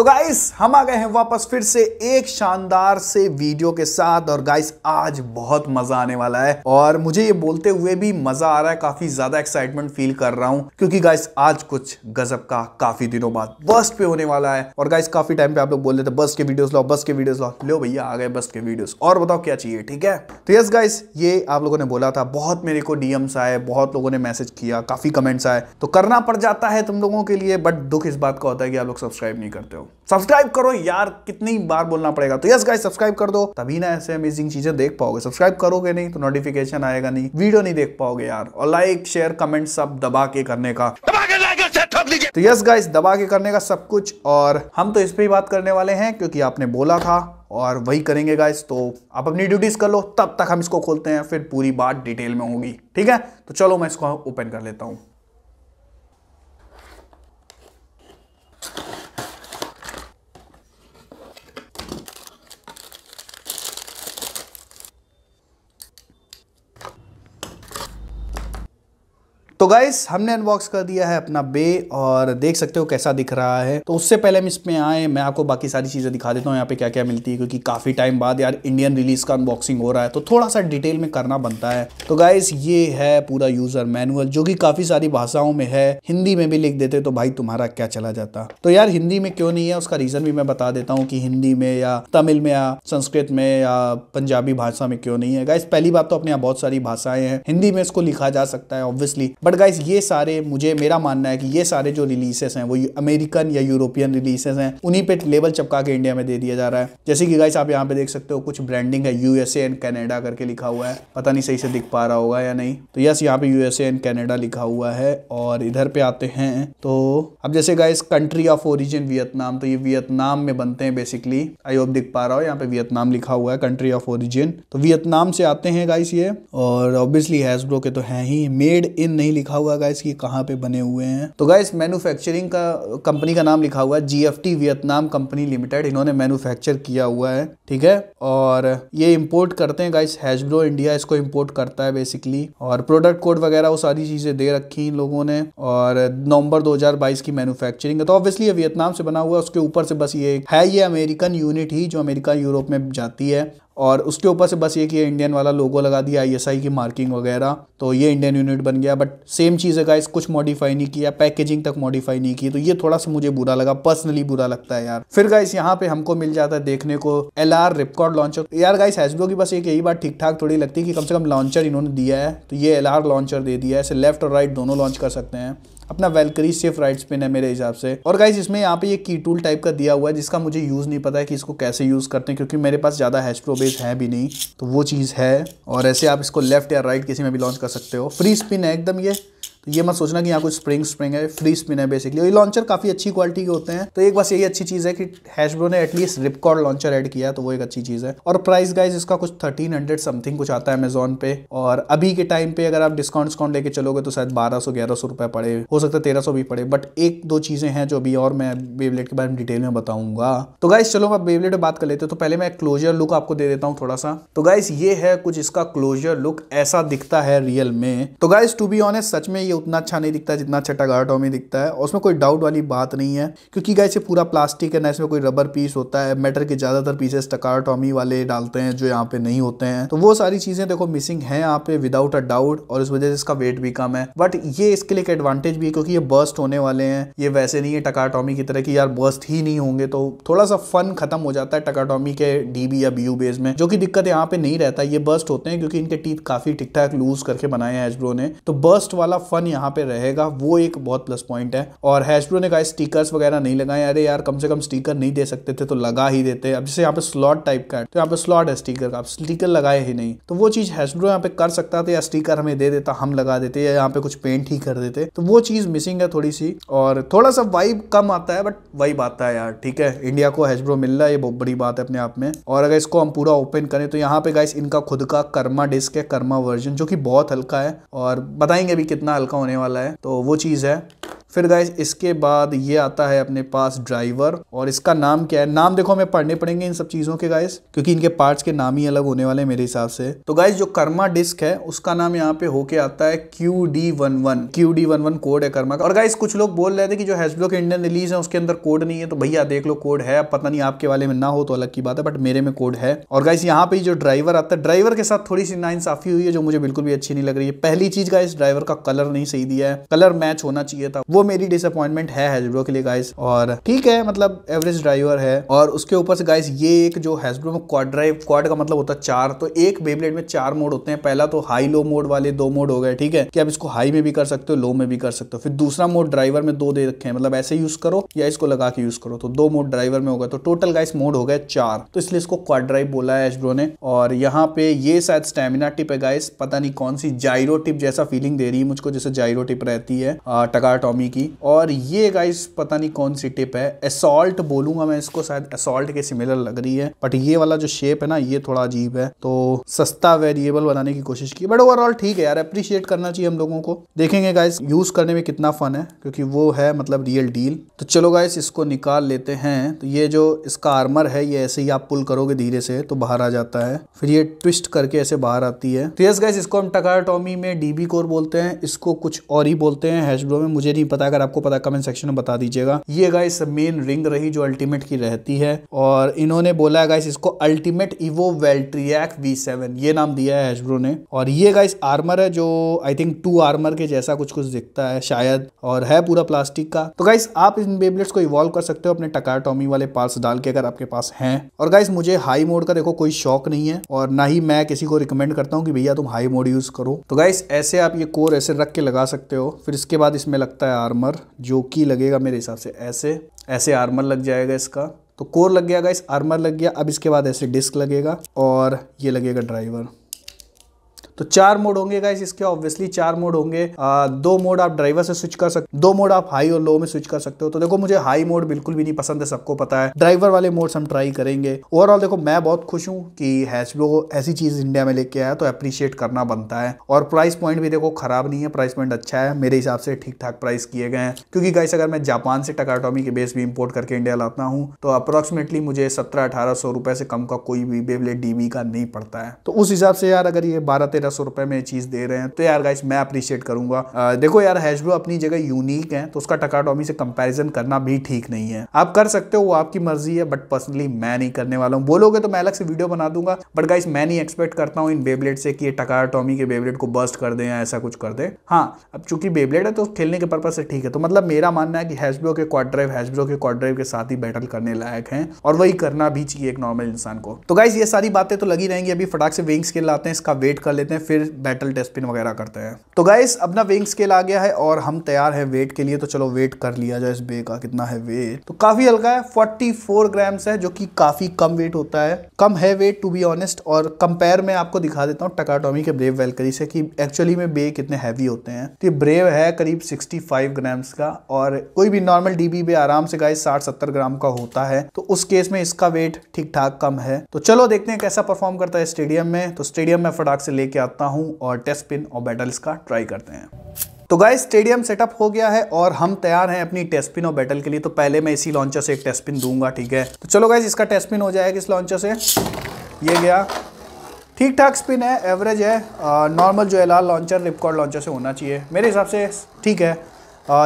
तो गाइस हम आ गए हैं वापस फिर से एक शानदार से वीडियो के साथ और गाइस आज बहुत मजा आने वाला है और मुझे ये बोलते हुए भी मजा आ रहा है काफी ज्यादा एक्साइटमेंट फील कर रहा हूँ क्योंकि गाइस आज कुछ गजब का काफी दिनों बाद बस पे होने वाला है और गाइस काफी टाइम पे आप लोग बोल रहे थे बस के वीडियोज लाओ बस के वीडियोज लाओ लो भैया आ गए बस के वीडियोज और बताओ क्या चाहिए ठीक है तो यस गाइस ये आप लोगों ने बोला था बहुत मेरे को डीएम्स आए बहुत लोगों ने मैसेज किया काफी कमेंट्स आए तो करना पड़ जाता है तुम लोगों के लिए बट दुख इस बात का होता है कि आप लोग सब्सक्राइब नहीं करते हो सब्सक्राइब करो यार कितनी बार बोलना पड़ेगा तो यस गाइस सब्सक्राइब कर दो तभी ना ऐसे अमेजिंग चीजें देख पाओगे सब्सक्राइब करोगे नहीं तो नोटिफिकेशन आएगा नहीं वीडियो नहीं देख पाओगे यार और लाइक शेयर कमेंट सब दबा के करने का तो यस गाइस दबा के करने का सब कुछ और हम तो इस पर ही बात करने वाले हैं क्योंकि आपने बोला था और वही करेंगे गाइस तो आप अपनी ड्यूटीज कर लो तब तक हम इसको खोलते हैं फिर पूरी बात डिटेल में होगी ठीक है तो चलो मैं इसको ओपन कर लेता हूँ तो गाइस हमने अनबॉक्स कर दिया है अपना बे और देख सकते हो कैसा दिख रहा है तो उससे पहले हम इसमें आए मैं आपको बाकी सारी चीज़ें दिखा देता हूँ यहाँ पे क्या क्या मिलती है क्योंकि काफ़ी टाइम बाद यार इंडियन रिलीज का अनबॉक्सिंग हो रहा है तो थोड़ा सा डिटेल में करना बनता है तो गाइस ये है पूरा यूज़र मैनुअल जो कि काफ़ी सारी भाषाओं में है हिंदी में भी लिख देते तो भाई तुम्हारा क्या चला जाता तो यार हिंदी में क्यों नहीं है उसका रीज़न भी मैं बता देता हूँ कि हिंदी में या तमिल में या संस्कृत में या पंजाबी भाषा में क्यों नहीं है गाइस पहली बात तो अपने यहाँ बहुत सारी भाषाएं हैं हिंदी में इसको लिखा जा सकता है ऑब्वियसली बट गाइज ये सारे मुझे मेरा मानना है कि ये सारे जो रिलीजेस हैं वो अमेरिकन या यूरोपियन रिलीजेस हैं उन्हीं पे लेबल चपका के इंडिया में दे दिया जा रहा है जैसे कि गाइस आप यहाँ पे देख सकते हो कुछ ब्रांडिंग है यूएसए एंड कनाडा करके लिखा हुआ है पता नहीं सही से दिख पा रहा होगा या नहीं तो यस यहाँ पे यूएसए एंड कैनेडा लिखा हुआ है और इधर पे आते हैं तो अब जैसे guys country of origin Vietnam तो ये वियतनाम में बनते हैं बेसिकली आई होप दिख पा रहा हो यहाँ पे वियतनाम लिखा हुआ है कंट्री ऑफ ओरिजिन तो वियतनाम से आते हैं गाइस ये और ऑब्वियसली हैसब्रो के तो है ही मेड इन नहीं लिखा हुआ गाइस कि कहाँ पे बने हुए हैं तो गाइस मैन्युफैक्चरिंग का कंपनी का नाम लिखा हुआ है जीएफटी वियतनाम कंपनी लिमिटेड इन्होंने मैन्युफैक्चर किया हुआ है ठीक है और ये इम्पोर्ट करते हैं गाइस हैजब्रो इंडिया इसको इम्पोर्ट करता है बेसिकली और प्रोडक्ट कोड वगैरह वो सारी चीज़ें दे रखी इन लोगों ने और नवंबर दो की मैन्युफैक्चरिंग है तो ऑब्वियसली ये वियतनाम से बना हुआ है उसके ऊपर से बस ये है ये अमेरिकन यूनिट ही जो अमेरिका यूरोप में जाती है और उसके ऊपर से बस ये कि इंडियन वाला लोगो लगा दिया आई की मार्किंग वगैरह तो ये इंडियन यूनिट बन गया बट सेम चीज़ है गाइस कुछ मॉडिफाई नहीं किया पैकेजिंग तक मॉडिफाई नहीं की तो ये थोड़ा सा मुझे बुरा लगा पर्सनली बुरा लगता है यार फिर गाइस यहाँ पे हमको मिल जाता है देखने को एल आर रिपकॉर्ड लॉन्चर यार गाइस हैसब्रो की बस एक यही बात ठीक ठाक थोड़ी लगती है कि कम से कम लॉन्चर इन्होंने दिया है तो ये एल लॉन्चर दे दिया है इसे लेफ्ट और राइट दोनों लॉन्च कर सकते हैं अपना वेलकरी सेफ राइट स्पिन है मेरे हिसाब से और गाइज इसमें यहाँ पे ये की टूल टाइप का दिया हुआ है जिसका मुझे यूज़ नहीं पता है कि इसको कैसे यूज़ करते हैं क्योंकि मेरे पास ज़्यादा हैच प्रो बेस है भी नहीं तो वो चीज़ है और ऐसे आप इसको लेफ्ट या राइट किसी में भी लॉन्च कर सकते हो फ्री स्पिन है एकदम ये तो ये मत सोचना कि यहाँ कुछ स्प्रिंग स्प्रिंग है फ्री स्पिन है बेसिकली ये लॉन्चर काफ़ी अच्छी क्वालिटी के होते हैं तो एक बस यही अच्छी चीज़ है कि हैशब्रो ने एटलीस्ट रिपकॉर्ड लॉन्चर एड किया तो वो एक अच्छी चीज़ है और प्राइस गाइज इसका कुछ थर्टीन हंड्रेड समथिंग कुछ आता है अमेजोन पे और अभी के टाइम पे अगर आप डिस्काउंट डिस्काउंट लेके चलोगे तो शायद बारह सौ ग्यारह सौ पड़े हो सकता है तेरह सौ भी पड़े बट एक दो चीज़ें हैं जो अभी और मैं बेबलेट के बारे में डिटेल में बताऊंगा तो गाइस चलो आप बेबलेट बात कर लेते तो पहले मैं क्लोजर लुक आपको दे देता हूँ थोड़ा सा तो गाइस ये है कुछ इसका क्लोजर लुक ऐसा दिखता है रियल में तो गाइस टू बी ऑनेस्ट सच में ये उतना अच्छा नहीं दिखता जितना अच्छा टगाटो में दिखता है और उसमें कोई डाउट वाली बात नहीं है क्योंकि गाय से पूरा प्लास्टिक है ना इसमें कोई रबर पीस होता है मेटर के ज़्यादातर पीसेस टकाटॉमी वाले डालते हैं जो यहाँ पे नहीं होते हैं तो वो सारी चीज़ें देखो मिसिंग है यहाँ पे विदाउट अ डाउट और इस वजह से इसका वेट भी कम है बट ये इसके लिए एक एडवांटेज भी है क्योंकि ये बर्स्ट होने वाले हैं ये वैसे नहीं है टकाटॉमी की तरह की यार बर्स्ट ही नहीं होंगे तो थोड़ा सा फन खत्म हो जाता है टकाटॉमी के डीबी या बीयू बेस में जो कि दिक्कत यहाँ पे नहीं रहता ये बर्स्ट होते हैं क्योंकि इनके टीथ काफी ठीक ठाक लूज करके बनाए हैं एजब्रो ने तो बर्स्ट वाला फन वन यहाँ पे रहेगा वो एक बहुत प्लस पॉइंट है और हैशब्रो ने कहा स्टिकर्स वगैरह नहीं लगाए अरे यार कम से कम स्टिकर नहीं दे सकते थे तो लगा ही देते अब जैसे यहाँ पे स्लॉट टाइप का है तो यहाँ पे स्लॉट है स्टीकर का स्टीकर लगाए ही नहीं तो वो चीज़ हैशब्रो यहाँ पे कर सकता था या स्टीकर हमें दे देता हम लगा देते या यहाँ पे कुछ पेंट ही कर देते तो वो चीज़ मिसिंग है थोड़ी सी और थोड़ा सा वाइब कम आता है बट वाइब आता है यार ठीक है इंडिया को हैशब्रो मिल रहा है ये बहुत बड़ी बात है अपने आप में और अगर इसको हम पूरा ओपन करें तो यहाँ पे गाइस इनका खुद का कर्मा डिस्क है कर्मा वर्जन जो कि बहुत हल्का है और बताएंगे भी कितना हल्का का होने वाला है तो वो चीज़ है फिर गाय इसके बाद ये आता है अपने पास ड्राइवर और इसका नाम क्या है नाम देखो हमें पढ़ने पड़ेंगे इन सब चीज़ों के गायस क्योंकि इनके पार्ट्स के नाम ही अलग होने वाले मेरे हिसाब से तो गाइज जो कर्मा डिस्क है उसका नाम यहाँ पे होके आता है Q D one one Q D one one code है कर्मा का और गाइज कुछ लोग बोल रहे थे कि जो हैसब्लो के इंडियन रिलीज है उसके अंदर कोड नहीं है तो भैया देख लो कोड है पता नहीं आपके वाले में ना हो तो अलग की बात है बट मेरे में कोड है और गाइस यहाँ पे जो ड्राइवर आता है ड्राइवर के साथ थोड़ी सी नाइंसाफी हुई है जो मुझे बिल्कुल भी अच्छी नहीं लग रही है पहली चीज गाइस ड्राइवर का कलर नहीं सही दिया है कलर मैच होना चाहिए था वो वो मेरी डिसअपॉइंटमेंट है हैजब्रो के लिए गाइस और ठीक है मतलब एवरेज ड्राइवर है और उसके ऊपर से गाइस ये एक जो हैजब्रो में क्वाड ड्राइव क्वाड का मतलब होता है चार तो एक बेबलेट में चार मोड होते हैं पहला तो हाई लो मोड वाले दो मोड हो गए ठीक है कि आप इसको हाई में भी कर सकते हो लो में भी कर सकते हो फिर दूसरा मोड ड्राइवर में दो दे रखे हैं मतलब ऐसे यूज करो या इसको लगा के यूज करो तो दो मोड ड्राइवर में होगा तो टोटल गाइस मोड हो गए चार तो इसलिए इसको क्वाड ड्राइव बोला है एशब्रो ने और यहाँ पे ये शायद स्टेमिना टिप है गाइस पता नहीं कौन सी जायरो टिप जैसा फीलिंग दे रही है मुझको जैसे जायरो टिप रहती है टकाटॉमी कंपनी की और ये गाइस पता नहीं कौन सी टिप है असॉल्ट बोलूंगा मैं इसको शायद असॉल्ट के सिमिलर लग रही है बट ये वाला जो शेप है ना ये थोड़ा अजीब है तो सस्ता वेरिएबल बनाने की कोशिश की बट ओवरऑल ठीक है यार अप्रिशिएट करना चाहिए हम लोगों को देखेंगे गाइस यूज करने में कितना फन है क्योंकि वो है मतलब रियल डील तो चलो गाइस इसको निकाल लेते हैं तो ये जो इसका आर्मर है ये ऐसे ही आप पुल करोगे धीरे से तो बाहर आ जाता है फिर ये ट्विस्ट करके ऐसे बाहर आती है तो यस गाइस इसको हम टकार टॉमी में डीबी कोर बोलते हैं इसको कुछ और ही बोलते हैं हैशब्रो में मुझे नहीं पता पता है अगर आपको पता कमेंट सेक्शन में बता दीजिएगा ये गाइस मेन रिंग रही जो अल्टीमेट की रहती है और इन्होंने बोला है गाइस इसको ultimate Evo Valtryek V seven ये नाम दिया है एशब्रो ने और ये गाइस आर्मर है जो आई थिंक टू आर्मर के जैसा कुछ कुछ दिखता है शायद और है पूरा प्लास्टिक का तो गाइस आप इन बेबलेट्स को इवॉल्व कर सकते हो अपने टकार टॉमी वाले पार्ट्स डाल के अगर आपके पास है और गाइस मुझे हाई मोड का देखो कोई शौक नहीं है और ना ही मैं किसी को रिकमेंड करता हूँ कि भैया तुम हाई मोड यूज करो तो गाइस ऐसे आप ये कोर ऐसे रख के लगा सकते हो फिर इसके बाद इसमें लगता है आर्मर जो कि लगेगा मेरे हिसाब से ऐसे ऐसे आर्मर लग जाएगा इसका तो कोर लग गया इस आर्मर लग गया अब इसके बाद ऐसे डिस्क लगेगा और ये लगेगा ड्राइवर तो चार मोड होंगे गाइस इसके ऑब्वियसली चार मोड होंगे आ, दो मोड आप ड्राइवर से स्विच कर सकते दो मोड आप हाई और लो में स्विच कर सकते हो तो देखो मुझे हाई मोड बिल्कुल भी नहीं पसंद है सबको पता है ड्राइवर वाले मोड्स हम ट्राई करेंगे ओवरऑल देखो मैं बहुत खुश हूँ कि हैचब्रो ऐसी चीज इंडिया में लेके आया तो अप्रिशिएट करना बनता है और प्राइस पॉइंट भी देखो खराब नहीं है प्राइस पॉइंट अच्छा है मेरे हिसाब से ठीक ठाक प्राइस किए गए हैं क्योंकि गाइस अगर मैं जापान से टकाटोमी के बेस भी इम्पोर्ट करके इंडिया लाता हूँ तो अप्रोक्सीमेटली मुझे सत्रह अठारह सौ रुपए से कम का कोई भी बेबलेट डीबी का नहीं पड़ता है तो उस हिसाब से यार अगर ये बारह तेरह तेरह सौ रुपए में चीज़ दे रहे हैं तो यार गाइस मैं अप्रिशिएट करूंगा देखो यार हैशब्रो अपनी जगह यूनिक है तो उसका टका टॉमी से कंपेरिजन करना भी ठीक नहीं है आप कर सकते हो वो आपकी मर्जी है बट पर्सनली मैं नहीं करने वाला हूँ बोलोगे तो मैं अलग से वीडियो बना दूंगा बट गाइस मैं नहीं एक्सपेक्ट करता हूँ इन बेबलेट से कि ये टकाटॉमी के बेबलेट को बस्ट कर दे या ऐसा कुछ कर दे हाँ अब चूंकि बेबलेट है तो खेलने के पर्पज से ठीक है तो मतलब मेरा मानना है कि हैशब्रो के क्वार ड्राइव हैशब्रो के क्वार ड्राइव के साथ ही बैटल करने लायक है और वही करना भी चाहिए एक नॉर्मल इंसान को तो गाइस ये सारी बातें तो लगी रहेंगी अभी फटाक से विंग्स के लाते हैं इसका वेट कर लेते हैं फिर बैटल डस्टबिन वगैरह करते हैं तो गाइस अपना विंग स्केल आ गया है और हम तैयार है वेट के लिए तो चलो वेट कर लिया जाए इस बे का कितना है वेट तो काफी हल्का है 44 ग्राम्स है जो कि काफी कम वेट होता है कम है वेट टू बी ऑनेस्ट और कंपेयर में आपको दिखा देता हूँ टकाटोमी के ब्रेव वेलकरी से कि एक्चुअली में बे कितने हैवी होते हैं तो ब्रेव है करीब सिक्सटी ग्राम्स का और कोई भी नॉर्मल डीबी बे आराम से गाइस साठ सत्तर ग्राम का होता है तो उस केस में इसका वेट ठीक ठाक कम है तो चलो देखते हैं कैसा परफॉर्म करता है स्टेडियम में तो स्टेडियम में फटाक से लेके आता हूँ और टेस्ट पिन और बैटल्स का ट्राई करते हैं तो गाय स्टेडियम सेटअप हो गया है और हम तैयार हैं अपनी टेस्ट पिन और बैटल के लिए तो पहले मैं इसी लॉन्चर से एक टेस्ट पिन दूंगा ठीक है तो चलो गाइज इसका टेस्ट पिन हो जाएगा इस लॉन्चर से ये गया ठीक ठाक स्पिन है एवरेज है नॉर्मल जो है लाल लॉन्चर रिपकॉर्ड लॉन्चर से होना चाहिए मेरे हिसाब से ठीक है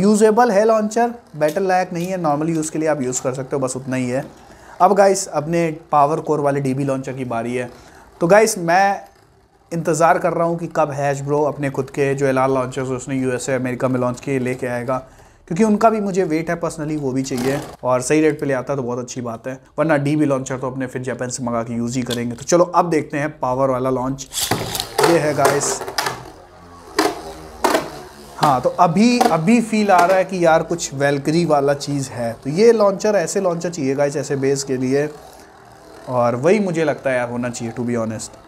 यूजेबल है लॉन्चर बैटल लायक नहीं है नॉर्मल यूज़ के लिए आप यूज़ कर सकते हो बस उतना ही है अब गाइस अपने पावर कोर वाले डीबी लॉन्चर की बारी है तो गाइस मैं इंतज़ार कर रहा हूँ कि कब हैश ब्रो अपने खुद के जो एलान लॉन्चर्स उसने यूएसए अमेरिका में लॉन्च किए लेके आएगा क्योंकि उनका भी मुझे वेट है पर्सनली वो भी चाहिए और सही रेट पे ले आता है तो बहुत अच्छी बात है वरना डी बी लॉन्चर तो अपने फिर जापान से मंगा के यूज़ ही करेंगे तो चलो अब देखते हैं पावर वाला लॉन्च ये है गाइस हाँ तो अभी अभी फील आ रहा है कि यार कुछ वेलकरी वाला चीज़ है तो ये लॉन्चर ऐसे लॉन्चर चाहिए गाइस ऐसे बेस के लिए और वही मुझे लगता है यार होना चाहिए टू बी ऑनेस्ट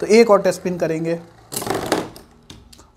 तो एक और टेस्ट पिन करेंगे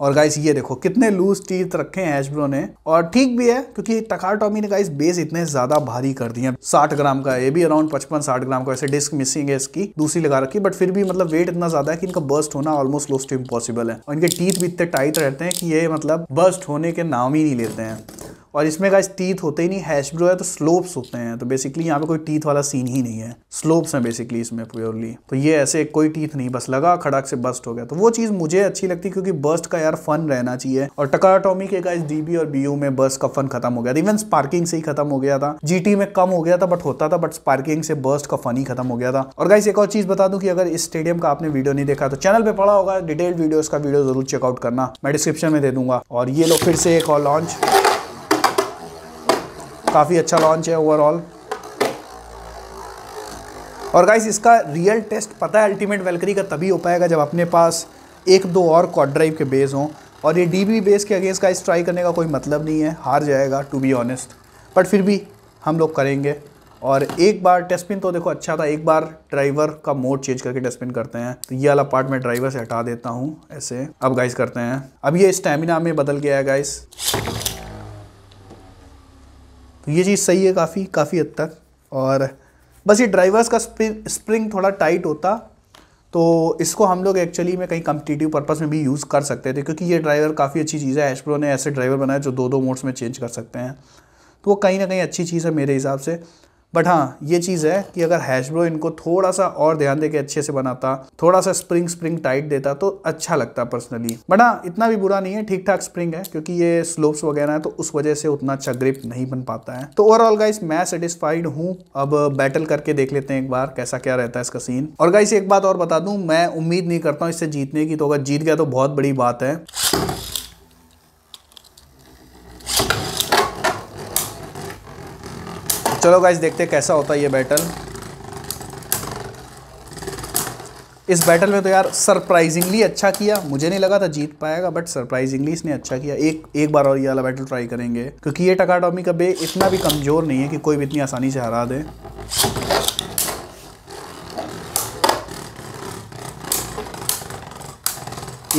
और गाइस ये देखो कितने लूज टीथ रखे हैं एचब्रो ने और ठीक भी है क्योंकि टकार टॉमी ने गाइस बेस इतने ज्यादा भारी कर दिए 60 ग्राम का ये भी अराउंड 55 60 ग्राम का ऐसे डिस्क मिसिंग है इसकी दूसरी लगा रखी बट फिर भी मतलब वेट इतना ज्यादा है कि इनका बर्स्ट होना ऑलमोस्ट लोस्ट टू इम्पॉसिबल है और इनके टीथ भी इतने टाइट रहते हैं कि ये मतलब बर्स्ट होने के नाम ही नहीं लेते हैं और इसमें इस टीथ होते ही नहीं हैश ब्रो है तो स्लोप्स होते हैं तो बेसिकली यहाँ पे कोई टीथ वाला सीन ही नहीं है स्लोप्स हैं बेसिकली इसमें प्योरली तो ये ऐसे कोई टीथ नहीं बस लगा खड़ाक से बस्ट हो गया तो वो चीज़ मुझे अच्छी लगती है क्योंकि बस्ट का यार फन रहना चाहिए और टकाटोमी के गाइस डीबी और बी में बस का फन खत्म हो गया था इवन स्पार्किंग से ही खत्म हो गया था जीटी में कम हो गया था बट होता था बट स्पार्किंग से बस्ट का फन ही खत्म हो गया था और गाइस एक और चीज़ बता दू कि अगर इस स्टेडियम का आपने वीडियो नहीं देखा तो चैनल पर पड़ा होगा डिटेल्ड वीडियो का वीडियो जरूर चेकआउट करना मैं डिस्क्रिप्शन में दे दूंगा और ये लोग फिर से एक और लॉन्च काफ़ी अच्छा लॉन्च है ओवरऑल और गाइस इसका रियल टेस्ट पता है अल्टीमेट वेलकरी का तभी हो पाएगा जब अपने पास एक दो और कॉड ड्राइव के बेस हों और ये डी बेस के अगेंस्ट गाइस ट्राई करने का कोई मतलब नहीं है हार जाएगा टू बी ऑनेस्ट बट फिर भी हम लोग करेंगे और एक बार टेस्टपिन तो देखो अच्छा था एक बार ड्राइवर का मोड चेंज करके टेस्टपिन करते हैं तो ये वाला पार्ट मैं ड्राइवर से हटा देता हूँ ऐसे अब गाइस करते हैं अब ये स्टेमिना में बदल गया है गाइस तो ये चीज़ सही है काफ़ी काफ़ी हद तक और बस ये ड्राइवर्स का स्प्रिंग स्प्रिंग थोड़ा टाइट होता तो इसको हम लोग एक्चुअली में कहीं कम्पिटिटिव पर्पज़ में भी यूज़ कर सकते थे क्योंकि ये ड्राइवर काफ़ी अच्छी चीज़ है एशप्रो ने ऐसे ड्राइवर बनाए जो दो दो मोड्स में चेंज कर सकते हैं तो वो कहीं ना कहीं अच्छी चीज़ है मेरे हिसाब से बट हाँ ये चीज़ है कि अगर हैशब्रो इनको थोड़ा सा और ध्यान दे के अच्छे से बनाता थोड़ा सा स्प्रिंग स्प्रिंग टाइट देता तो अच्छा लगता पर्सनली बट हाँ इतना भी बुरा नहीं है ठीक ठाक स्प्रिंग है क्योंकि ये स्लोप्स वगैरह है तो उस वजह से उतना अच्छा ग्रिप नहीं बन पाता है तो ओवरऑल गाइस मैं सेटिस्फाइड हूँ अब बैटल करके देख लेते हैं एक बार कैसा क्या रहता है इसका सीन और गाइस एक बात और बता दूं मैं उम्मीद नहीं करता हूँ इससे जीतने की तो अगर जीत गया तो बहुत बड़ी बात है चलो गाइज देखते कैसा होता है ये बैटल इस बैटल में तो यार सरप्राइजिंगली अच्छा किया मुझे नहीं लगा था जीत पाएगा बट सरप्राइजिंगली इसने अच्छा किया एक एक बार और ये वाला बैटल ट्राई करेंगे क्योंकि ये टकाटॉमी का बे इतना भी कमज़ोर नहीं है कि कोई भी इतनी आसानी से हरा दे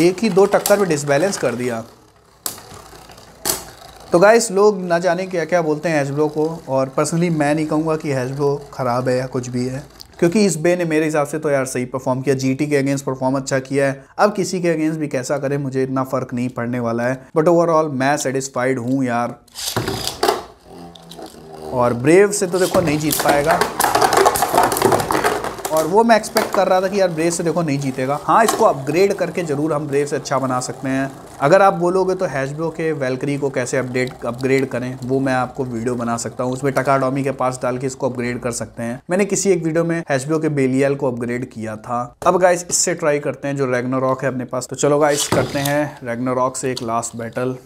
एक ही दो टक्कर में डिसबैलेंस कर दिया तो गाइस लोग ना जाने क्या क्या बोलते हैं हैजब्रो को और पर्सनली मैं नहीं कहूँगा कि हैजब्रो ख़राब है या कुछ भी है क्योंकि इस बे ने मेरे हिसाब से तो यार सही परफॉर्म किया जीटी के अगेंस्ट परफॉर्म अच्छा किया है अब किसी के अगेंस्ट भी कैसा करे मुझे इतना फ़र्क नहीं पड़ने वाला है बट ओवरऑल मैं सेटिस्फाइड हूँ यार और ब्रेव से तो देखो नहीं जीत पाएगा और वो मैं एक्सपेक्ट कर रहा था कि यार ब्रेव से देखो नहीं जीतेगा हाँ इसको अपग्रेड करके ज़रूर हम ब्रेव से अच्छा बना सकते हैं अगर आप बोलोगे तो हैशब्रो के वेलकरी को कैसे अपडेट अपग्रेड करें वो मैं आपको वीडियो बना सकता हूँ उसमें टकाडोमी के पास डाल के इसको अपग्रेड कर सकते हैं मैंने किसी एक वीडियो में हैशब्रो के बेलियल को अपग्रेड किया था अब गाइस इससे ट्राई करते हैं जो रेगनोरॉक है अपने पास तो चलो गाइस करते हैं रेगनोरॉक से एक लास्ट बैटल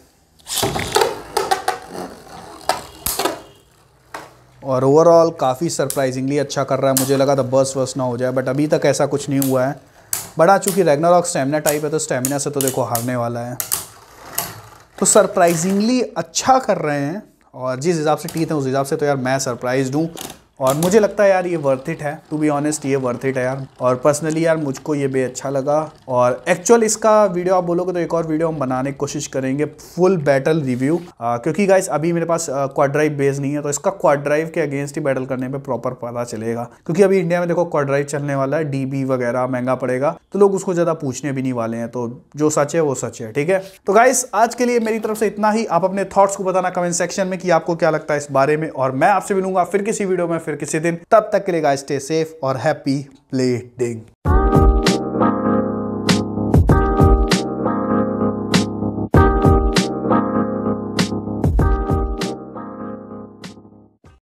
और ओवरऑल काफ़ी सरप्राइजिंगली अच्छा कर रहा है मुझे लगा था बस वस ना हो जाए बट अभी तक ऐसा कुछ नहीं हुआ है बड़ा चूँकि रेगनारॉक स्टेमिना टाइप है तो स्टेमिना से तो देखो हारने वाला है तो सरप्राइजिंगली अच्छा कर रहे हैं और जिस हिसाब से टीथ हैं उस हिसाब से तो यार मैं सरप्राइज हूँ और मुझे लगता है यार ये वर्थ इट है टू बी ऑनेस्ट ये वर्थ इट है यार और पर्सनली यार मुझको ये बे अच्छा लगा और एक्चुअल इसका वीडियो आप बोलोगे तो एक और वीडियो हम बनाने की कोशिश करेंगे फुल बैटल रिव्यू क्योंकि गाइस अभी मेरे पास क्वाड्राइव बेस नहीं है तो इसका क्वाड्राइव के अगेंस्ट ही बैटल करने पर प्रॉपर पता चलेगा क्योंकि अभी इंडिया में देखो क्वाड्राइव चलने वाला है डी वगैरह महंगा पड़ेगा तो लोग उसको ज़्यादा पूछने भी नहीं वाले हैं तो जो सच है वो सच है ठीक है तो गाइस आज के लिए मेरी तरफ से इतना ही आप अपने थाट्स को बताना कमेंट सेक्शन में कि आपको क्या लगता है इस बारे में और मैं आपसे मिलूंगा फिर किसी वीडियो में फिर किसी दिन तब तक के लिए गाइस स्टे सेफ और हैप्पी प्लेटिंग